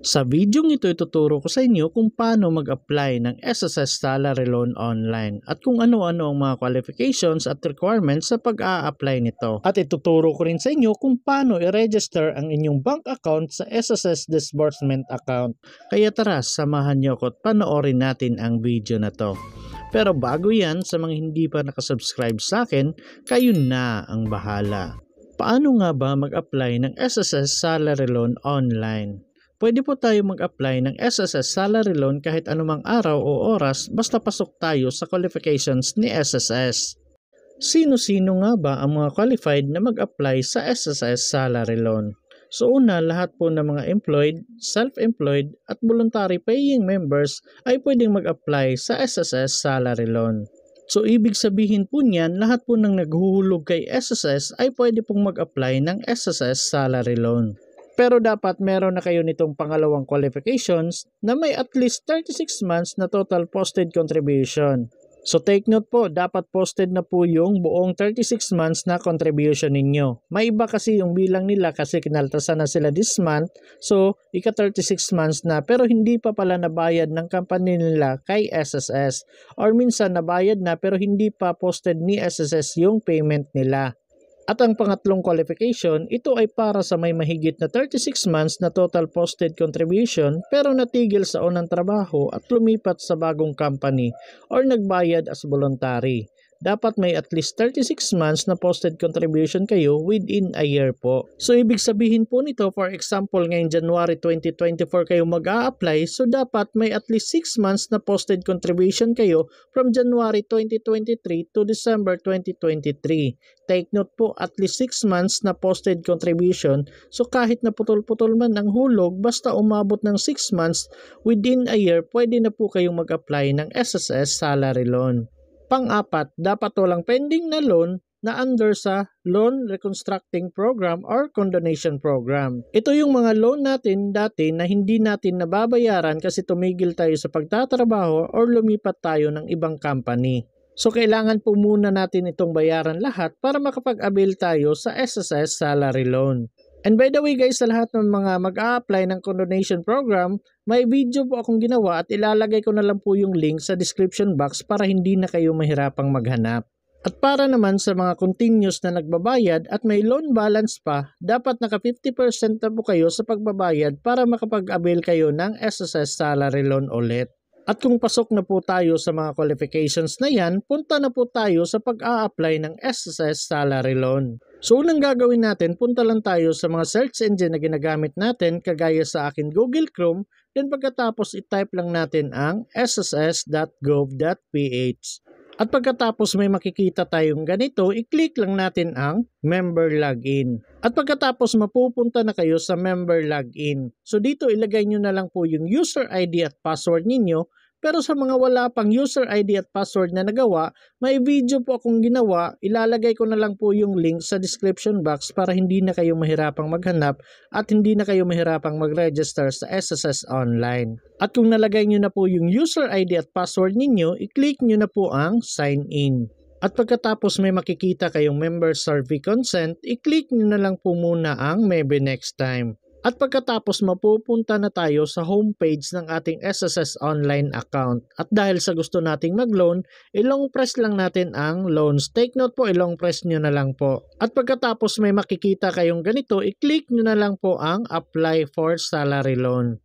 Sa video ito, ituturo ko sa inyo kung paano mag-apply ng SSS Salary Loan online at kung ano-ano ang mga qualifications at requirements sa pag-a-apply nito. At ituturo ko rin sa inyo kung paano i-register ang inyong bank account sa SSS Disbursement Account. Kaya tara, samahan niyo ako at panoorin natin ang video na to. Pero bago yan, sa mga hindi pa nakasubscribe sa akin, kayo na ang bahala. Paano nga ba mag-apply ng SSS Salary Loan online? Pwede po tayo mag-apply ng SSS salary loan kahit anumang araw o oras basta pasok tayo sa qualifications ni SSS. Sino-sino nga ba ang mga qualified na mag-apply sa SSS salary loan? So una, lahat po ng mga employed, self-employed at voluntary paying members ay pwedeng mag-apply sa SSS salary loan. So ibig sabihin po niyan, lahat po ng naghuhulog kay SSS ay pwede pong mag-apply ng SSS salary loan. Pero dapat meron na kayo nitong pangalawang qualifications na may at least 36 months na total posted contribution. So take note po, dapat posted na po yung buong 36 months na contribution ninyo. May iba kasi yung bilang nila kasi kinaltasan na sila this month. So ika 36 months na pero hindi pa pala nabayad ng company nila kay SSS. Or minsan nabayad na pero hindi pa posted ni SSS yung payment nila. At ang pangatlong qualification, ito ay para sa may mahigit na 36 months na total posted contribution pero natigil sa unang trabaho at lumipat sa bagong company or nagbayad as voluntary dapat may at least 36 months na posted contribution kayo within a year po. So ibig sabihin po nito, for example, ngayong January 2024 kayo mag-a-apply, so dapat may at least 6 months na posted contribution kayo from January 2023 to December 2023. Take note po, at least 6 months na posted contribution, so kahit na putol-putol man ang hulog, basta umabot ng 6 months, within a year, pwede na po kayong mag-apply ng SSS salary loan. Pang-apat, dapat walang pending na loan na under sa Loan Reconstructing Program or Condonation Program. Ito yung mga loan natin dati na hindi natin nababayaran kasi tumigil tayo sa pagtatrabaho or lumipat tayo ng ibang company. So kailangan po muna natin itong bayaran lahat para makapag-avail tayo sa SSS salary loan. And by the way guys, sa lahat ng mga mag-a-apply ng condonation program, may video po akong ginawa at ilalagay ko na lang po yung link sa description box para hindi na kayo mahirapang maghanap. At para naman sa mga continuous na nagbabayad at may loan balance pa, dapat naka 50% na po kayo sa pagbabayad para makapag-avail kayo ng SSS salary loan ulit. At kung pasok na po tayo sa mga qualifications na yan, punta na po tayo sa pag-a-apply ng SSS salary loan. So unang gagawin natin, punta lang tayo sa mga search engine na ginagamit natin kagaya sa akin Google Chrome. Then pagkatapos i-type lang natin ang sss.gov.ph. At pagkatapos may makikita tayong ganito, i-click lang natin ang member login. At pagkatapos mapupunta na kayo sa member login. So dito ilagay nyo na lang po yung user ID at password ninyo pero sa mga wala pang user ID at password na nagawa, may video po akong ginawa. Ilalagay ko na lang po yung link sa description box para hindi na kayo mahirapang maghanap at hindi na kayo mahirapang mag-register sa SSS Online. At kung nalagay nyo na po yung user ID at password ninyo, i-click nyo na po ang sign in. At pagkatapos may makikita kayong member survey consent, i-click nyo na lang po muna ang maybe next time. At pagkatapos mapupunta na tayo sa homepage ng ating SSS online account. At dahil sa gusto nating mag-loan, ilong press lang natin ang loans. Take note po, ilong press nyo na lang po. At pagkatapos may makikita kayong ganito, i-click nyo na lang po ang apply for salary loan.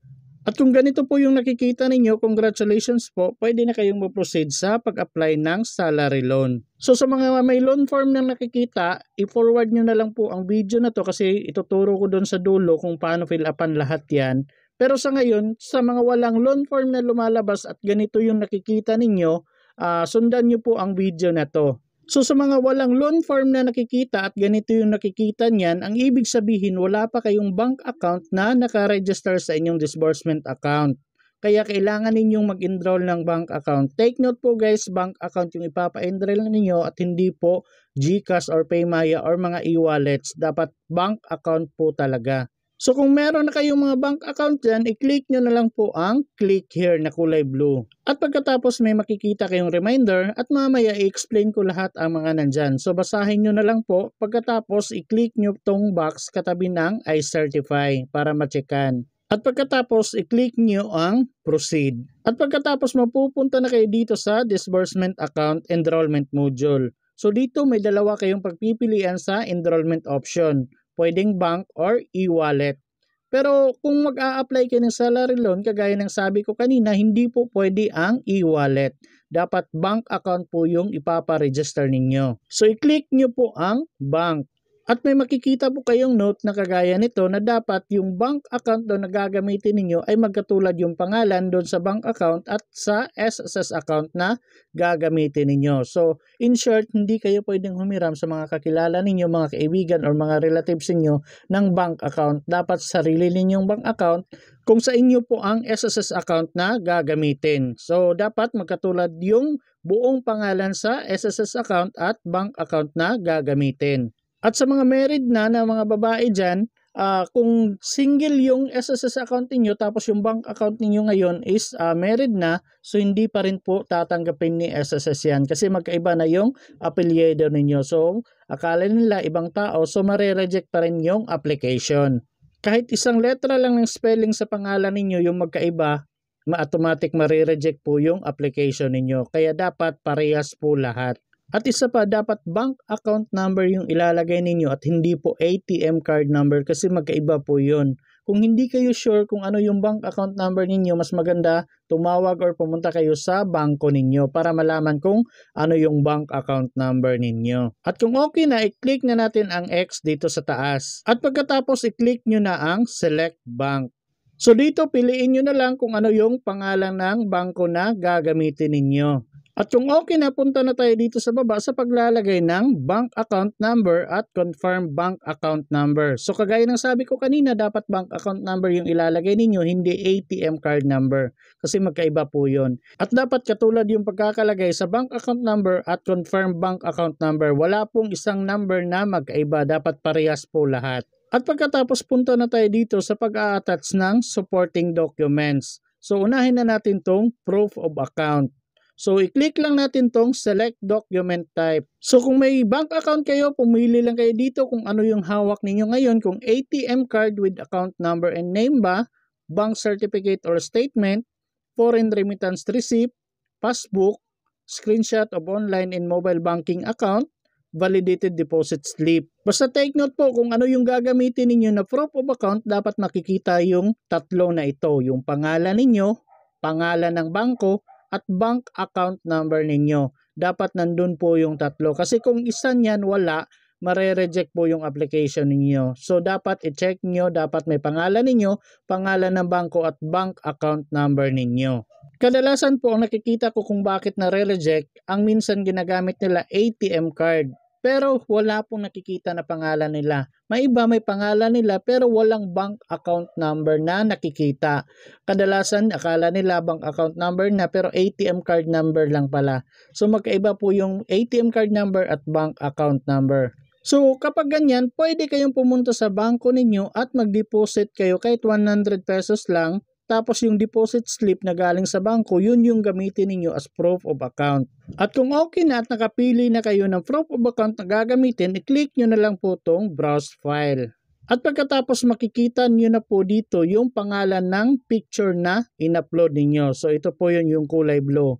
At kung ganito po yung nakikita ninyo, congratulations po, pwede na kayong mag-proceed sa pag-apply ng salary loan. So sa mga may loan form na nakikita, i-forward nyo na lang po ang video na to kasi ituturo ko doon sa dulo kung paano fill upan lahat yan. Pero sa ngayon, sa mga walang loan form na lumalabas at ganito yung nakikita ninyo, uh, sundan nyo po ang video na to. So sa mga walang loan form na nakikita at ganito yung nakikita niyan, ang ibig sabihin wala pa kayong bank account na nakaregister sa inyong disbursement account. Kaya kailangan ninyong mag-enroll ng bank account. Take note po guys, bank account yung ipapa-enroll ninyo at hindi po GCash or Paymaya or mga e-wallets. Dapat bank account po talaga. So kung meron na kayong mga bank account dyan, i-click nyo na lang po ang click here na kulay blue. At pagkatapos may makikita kayong reminder at mamaya i-explain ko lahat ang mga nandyan. So basahin nyo na lang po pagkatapos i-click nyo tong box katabi ng I certify para machekan. At pagkatapos, i-click nyo ang Proceed. At pagkatapos, mapupunta na kayo dito sa Disbursement Account Enrollment Module. So dito may dalawa kayong pagpipilian sa enrollment option pwedeng bank or e-wallet. Pero kung mag-a-apply kayo ng salary loan, kagaya ng sabi ko kanina, hindi po pwede ang e-wallet. Dapat bank account po yung ipapa-register ninyo. So i-click nyo po ang bank. At may makikita po kayong note na kagaya nito na dapat yung bank account na gagamitin ninyo ay magkatulad yung pangalan doon sa bank account at sa SSS account na gagamitin ninyo. So, in short, hindi kayo pwedeng humiram sa mga kakilala ninyo, mga kaibigan or mga relatives ninyo ng bank account. Dapat sarili ninyong bank account kung sa inyo po ang SSS account na gagamitin. So, dapat magkatulad yung buong pangalan sa SSS account at bank account na gagamitin. At sa mga married na na mga babae dyan, uh, kung single yung SSS account niyo tapos yung bank account niyo ngayon is uh, married na so hindi pa rin po tatanggapin ni SSS yan kasi magkaiba na yung apelyido ninyo so akala nila ibang tao so mare-reject pa rin yung application kahit isang letra lang ng spelling sa pangalan ninyo yung magkaiba ma automatic mare-reject po yung application ninyo kaya dapat parehas po lahat at isa pa, dapat bank account number yung ilalagay ninyo at hindi po ATM card number kasi magkaiba po yun. Kung hindi kayo sure kung ano yung bank account number ninyo, mas maganda tumawag or pumunta kayo sa bangko ninyo para malaman kung ano yung bank account number ninyo. At kung okay na, i-click na natin ang X dito sa taas. At pagkatapos, i-click nyo na ang Select Bank. So dito, piliin nyo na lang kung ano yung pangalan ng bangko na gagamitin ninyo. At kung okay na, punta na tayo dito sa baba sa paglalagay ng bank account number at confirm bank account number. So kagaya ng sabi ko kanina, dapat bank account number yung ilalagay ninyo, hindi ATM card number. Kasi magkaiba po yun. At dapat katulad yung pagkakalagay sa bank account number at confirm bank account number. Wala pong isang number na magkaiba. Dapat parehas po lahat. At pagkatapos punta na tayo dito sa pag-a-attach ng supporting documents. So unahin na natin tong proof of account. So, i-click lang natin tong select document type. So, kung may bank account kayo, pumili lang kayo dito kung ano yung hawak ninyo ngayon. Kung ATM card with account number and name ba, bank certificate or statement, foreign remittance receipt, passbook, screenshot of online and mobile banking account, validated deposit slip. Basta take note po kung ano yung gagamitin ninyo na proof of account, dapat makikita yung tatlo na ito. Yung pangalan ninyo, pangalan ng bangko, at bank account number ninyo. Dapat nandun po yung tatlo. Kasi kung isa niyan wala, mare-reject po yung application ninyo. So, dapat i-check nyo, dapat may pangalan ninyo, pangalan ng bangko at bank account number ninyo. Kadalasan po ang nakikita ko kung bakit nare-reject, ang minsan ginagamit nila ATM card pero wala pong nakikita na pangalan nila. May iba may pangalan nila pero walang bank account number na nakikita. Kadalasan akala nila bank account number na pero ATM card number lang pala. So magkaiba po yung ATM card number at bank account number. So kapag ganyan, pwede kayong pumunta sa bangko ninyo at mag-deposit kayo kahit 100 pesos lang tapos yung deposit slip na galing sa bangko, yun yung gamitin ninyo as proof of account. At kung okay na at nakapili na kayo ng proof of account na gagamitin, i-click nyo na lang po itong browse file. At pagkatapos makikita nyo na po dito yung pangalan ng picture na in-upload ninyo. So ito po yun yung kulay blue.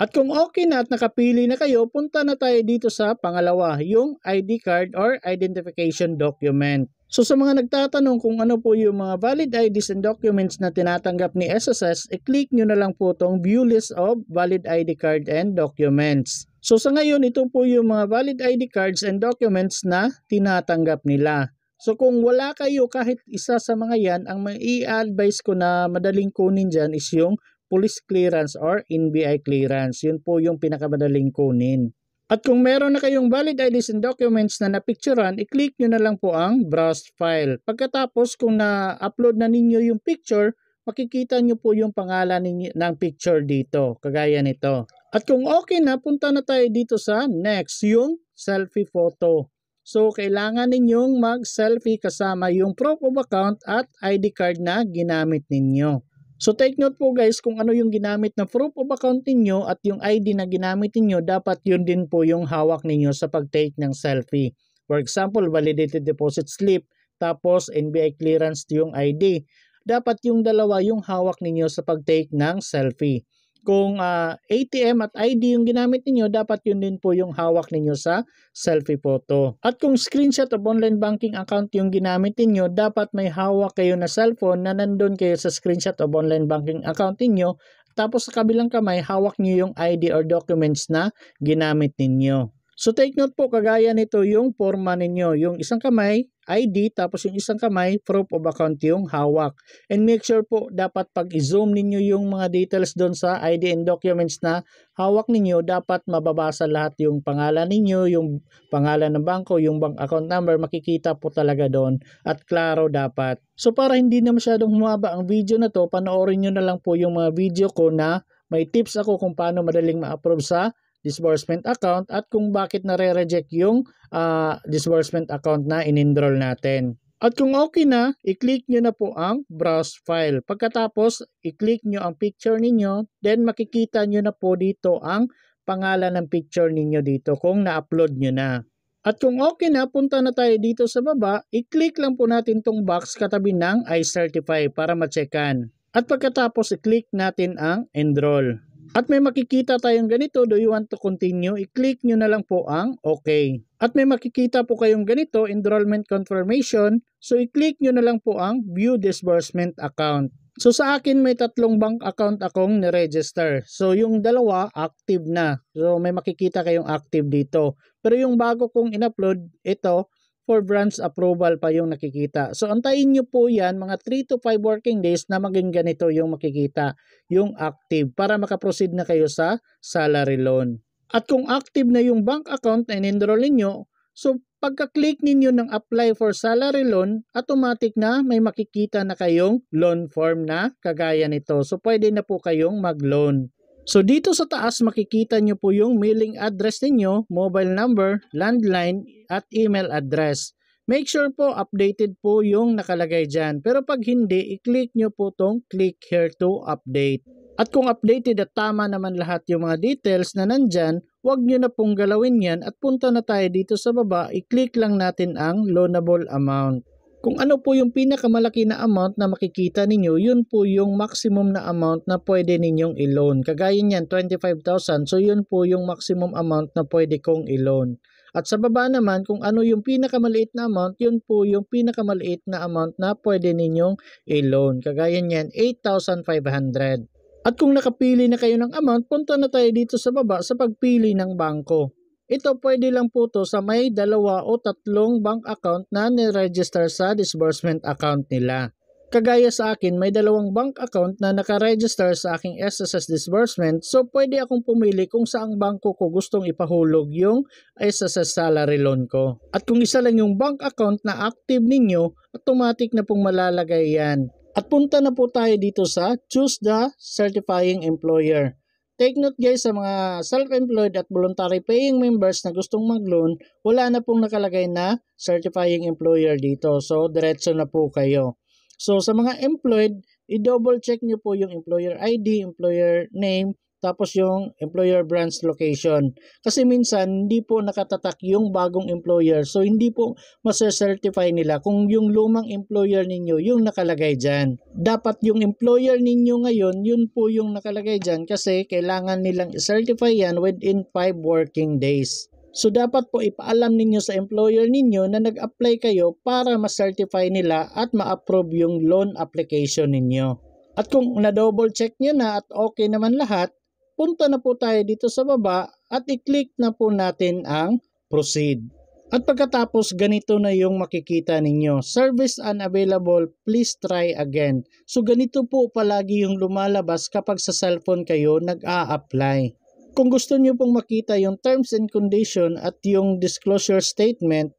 At kung okay na at nakapili na kayo, punta na tayo dito sa pangalawa, yung ID card or identification document. So sa mga nagtatanong kung ano po yung mga valid IDs and documents na tinatanggap ni SSS, i-click nyo na lang po tong view list of valid ID card and documents. So sa ngayon, ito po yung mga valid ID cards and documents na tinatanggap nila. So kung wala kayo kahit isa sa mga yan, ang mai-advise ko na madaling kunin dyan is yung police clearance or NBI clearance. Yun po yung pinakamadaling kunin. At kung meron na kayong valid IDs and documents na napicturean, i-click nyo na lang po ang browse file. Pagkatapos kung na-upload na ninyo yung picture, makikita nyo po yung pangalan ninyo, ng picture dito, kagaya nito. At kung okay na, punta na tayo dito sa next, yung selfie photo. So, kailangan ninyong mag-selfie kasama yung proof of account at ID card na ginamit ninyo. So take note po guys kung ano yung ginamit na proof of account ninyo at yung ID na ginamit niyo dapat yun din po yung hawak ninyo sa pag-take ng selfie. For example, validated deposit slip, tapos NBI clearance yung ID. Dapat yung dalawa yung hawak ninyo sa pag-take ng selfie. Kung uh, ah, ATM at ID yung ginamit niyo, dapat yun din po yung hawak niyo sa selfie photo. At kung screenshot of online banking account yung ginamit niyo, dapat may hawak kayo na cellphone na nandun kayo sa screenshot of online banking account niyo. Tapos sa kabilang kamay, hawak niyo yung ID or documents na ginamit niyo So take note po, kagaya nito yung forma ninyo. Yung isang kamay, ID, tapos yung isang kamay, proof of account yung hawak. And make sure po, dapat pag-zoom ninyo yung mga details doon sa ID and documents na hawak ninyo, dapat mababasa lahat yung pangalan ninyo, yung pangalan ng bangko, yung bank account number, makikita po talaga doon. At klaro dapat. So para hindi na masyadong humaba ang video na to, panoorin nyo na lang po yung mga video ko na may tips ako kung paano madaling ma-approve sa disbursement account at kung bakit nare-reject yung uh, disbursement account na in natin. At kung okay na, i-click nyo na po ang browse file. Pagkatapos, i-click nyo ang picture ninyo, then makikita nyo na po dito ang pangalan ng picture ninyo dito kung na-upload nyo na. At kung okay na, punta na tayo dito sa baba, i-click lang po natin tong box katabi ng I-Certify para checkan At pagkatapos, i-click natin ang Enroll. At may makikita tayong ganito, do you want to continue? I-click nyo na lang po ang OK. At may makikita po kayong ganito, enrollment confirmation. So i-click nyo na lang po ang view disbursement account. So sa akin may tatlong bank account akong ni-register. So yung dalawa active na. So may makikita kayong active dito. Pero yung bago kong in-upload, ito for branch approval pa yung nakikita. So antayin nyo po yan mga 3 to 5 working days na maging ganito yung makikita, yung active para makaproceed na kayo sa salary loan. At kung active na yung bank account na in-enroll ninyo, so pagka-click ninyo ng apply for salary loan, automatic na may makikita na kayong loan form na kagaya nito. So pwede na po kayong mag-loan. So dito sa taas makikita nyo po yung mailing address ninyo, mobile number, landline, at email address. Make sure po updated po yung nakalagay dyan. Pero pag hindi, i-click nyo po tong click here to update. At kung updated at tama naman lahat yung mga details na nandyan, huwag nyo na pong galawin yan at punta na tayo dito sa baba, i-click lang natin ang loanable amount. Kung ano po yung pinakamalaki na amount na makikita ninyo, yun po yung maximum na amount na pwede ninyong i-loan. Kagaya niyan, 25,000. So yun po yung maximum amount na pwede kong i-loan. At sa baba naman, kung ano yung pinakamaliit na amount, yun po yung pinakamaliit na amount na pwede ninyong i-loan. Kagaya niyan, 8,500. At kung nakapili na kayo ng amount, punta na tayo dito sa baba sa pagpili ng bangko. Ito pwede lang po to sa may dalawa o tatlong bank account na niregister sa disbursement account nila. Kagaya sa akin, may dalawang bank account na nakaregister sa aking SSS disbursement so pwede akong pumili kung saang bangko ko gustong ipahulog yung SSS salary loan ko. At kung isa lang yung bank account na active ninyo, automatic na pong malalagay yan. At punta na po tayo dito sa Choose the Certifying Employer. Take note guys sa mga self-employed at voluntary paying members na gustong mag-loan, wala na pong nakalagay na certifying employer dito. So, diretso na po kayo. So, sa mga employed, i-double check nyo po yung employer ID, employer name, tapos yung employer branch location. Kasi minsan hindi po nakatatak yung bagong employer so hindi po maser-certify nila kung yung lumang employer ninyo yung nakalagay dyan. Dapat yung employer ninyo ngayon yun po yung nakalagay dyan kasi kailangan nilang certify yan within 5 working days. So dapat po ipaalam ninyo sa employer ninyo na nag-apply kayo para ma-certify nila at ma-approve yung loan application ninyo. At kung na-double check nyo na at okay naman lahat, punta na po tayo dito sa baba at i-click na po natin ang proceed. At pagkatapos, ganito na yung makikita ninyo. Service unavailable, please try again. So ganito po palagi yung lumalabas kapag sa cellphone kayo nag-a-apply. Kung gusto nyo pong makita yung terms and condition at yung disclosure statement,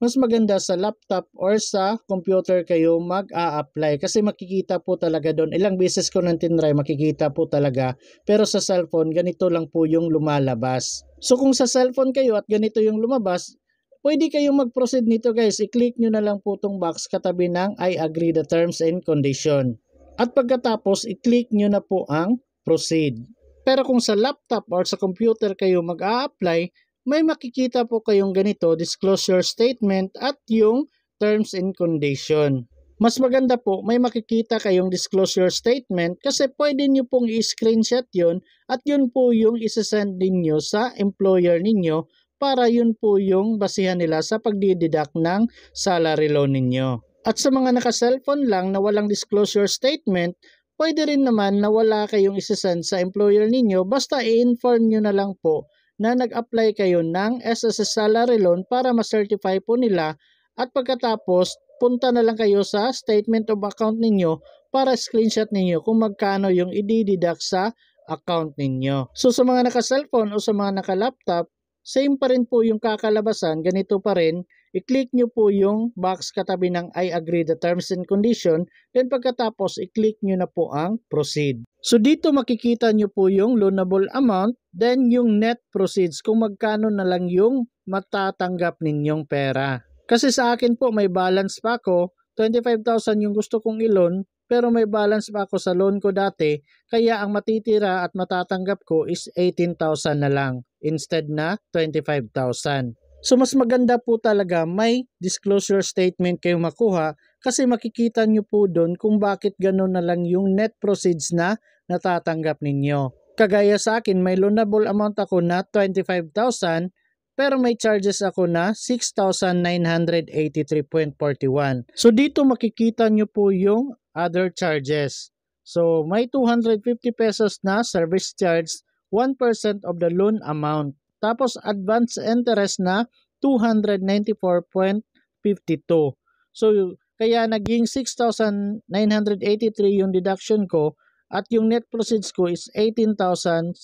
mas maganda sa laptop or sa computer kayo mag-a-apply kasi makikita po talaga doon. Ilang beses ko nang tinry, makikita po talaga. Pero sa cellphone, ganito lang po yung lumalabas. So kung sa cellphone kayo at ganito yung lumabas, pwede kayong mag-proceed nito guys. I-click nyo na lang po itong box katabi ng I agree the terms and condition. At pagkatapos, i-click nyo na po ang proceed. Pero kung sa laptop or sa computer kayo mag-a-apply, may makikita po kayong ganito, disclosure statement at yung terms and condition. Mas maganda po, may makikita kayong disclosure statement kasi pwede nyo pong i-screenshot yun at yun po yung isasend ninyo sa employer ninyo para yun po yung basihan nila sa pagdideduct ng salary loan ninyo. At sa mga naka-cellphone lang na walang disclosure statement, pwede rin naman na wala kayong isasend sa employer ninyo basta i-inform nyo na lang po na nag-apply kayo ng SSS salary loan para ma-certify po nila at pagkatapos punta na lang kayo sa statement of account ninyo para screenshot ninyo kung magkano yung i-deduct sa account ninyo. So sa mga naka-cellphone o sa mga naka-laptop, Same pa rin po yung kakalabasan, ganito pa rin. I-click nyo po yung box katabi ng I agree the terms and condition. Then pagkatapos, i-click nyo na po ang proceed. So dito makikita nyo po yung loanable amount, then yung net proceeds kung magkano na lang yung matatanggap ninyong pera. Kasi sa akin po may balance pa ako, 25,000 yung gusto kong ilon, pero may balance pa ako sa loan ko dati kaya ang matitira at matatanggap ko is 18,000 na lang instead na 25,000. So mas maganda po talaga may disclosure statement kayo makuha kasi makikita nyo po doon kung bakit ganun na lang yung net proceeds na natatanggap ninyo. Kagaya sa akin, may loanable amount ako na 25,000 pero may charges ako na 6,983.41. So dito makikita nyo po yung other charges. So may 250 pesos na service charge 1% of the loan amount. Tapos advance interest na 294.52. So kaya naging 6,983 yung deduction ko at yung net proceeds ko is 18,016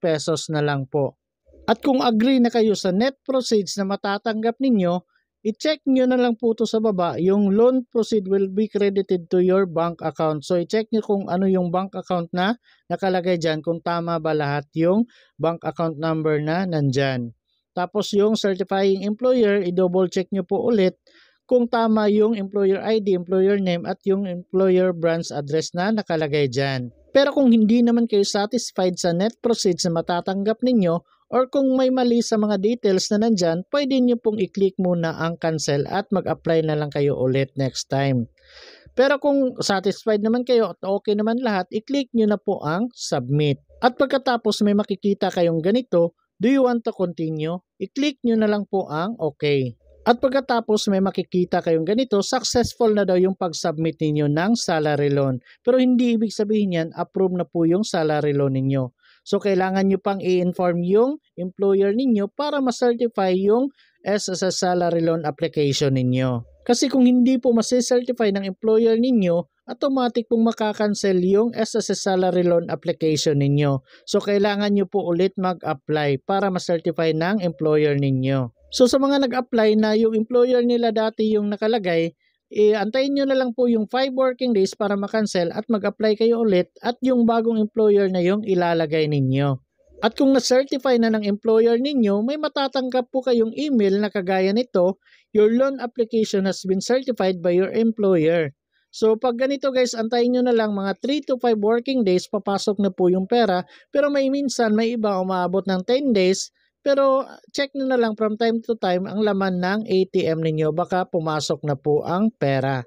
pesos na lang po. At kung agree na kayo sa net proceeds na matatanggap ninyo, i-check nyo na lang po to sa baba, yung loan proceed will be credited to your bank account. So, i-check nyo kung ano yung bank account na nakalagay dyan, kung tama ba lahat yung bank account number na nandyan. Tapos, yung certifying employer, i-double check nyo po ulit kung tama yung employer ID, employer name, at yung employer branch address na nakalagay dyan. Pero kung hindi naman kayo satisfied sa net proceeds na matatanggap ninyo, or kung may mali sa mga details na nandyan, pwede nyo pong i-click muna ang cancel at mag-apply na lang kayo ulit next time. Pero kung satisfied naman kayo at okay naman lahat, i-click nyo na po ang submit. At pagkatapos may makikita kayong ganito, do you want to continue? I-click nyo na lang po ang okay. At pagkatapos may makikita kayong ganito, successful na daw yung pag-submit ninyo ng salary loan. Pero hindi ibig sabihin yan, approve na po yung salary loan ninyo. So, kailangan nyo pang i-inform yung employer ninyo para ma-certify yung SSS salary loan application ninyo. Kasi kung hindi po masi-certify ng employer ninyo, automatic pong makakancel yung SSS salary loan application ninyo. So, kailangan nyo po ulit mag-apply para ma-certify ng employer ninyo. So, sa mga nag-apply na yung employer nila dati yung nakalagay, e, antayin nyo na lang po yung 5 working days para makancel at mag-apply kayo ulit at yung bagong employer na yung ilalagay ninyo. At kung na-certify na ng employer ninyo, may matatanggap po kayong email na kagaya nito, your loan application has been certified by your employer. So pag ganito guys, antayin nyo na lang mga 3 to 5 working days papasok na po yung pera pero may minsan may iba umabot ng 10 days pero check nyo na lang from time to time ang laman ng ATM ninyo baka pumasok na po ang pera.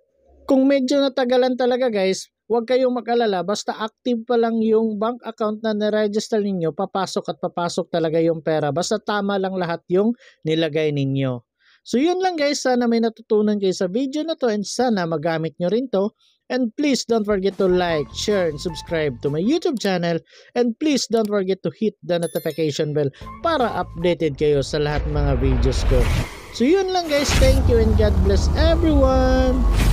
Kung medyo natagalan talaga guys, huwag kayong makalala basta active pa lang yung bank account na na-register ninyo, papasok at papasok talaga yung pera. Basta tama lang lahat yung nilagay ninyo. So yun lang guys, sana may natutunan kayo sa video na to and sana magamit nyo rin to And please don't forget to like, share, and subscribe to my YouTube channel. And please don't forget to hit the notification bell para updated kayo sa lahat mga videos ko. So yun lang guys. Thank you and God bless everyone.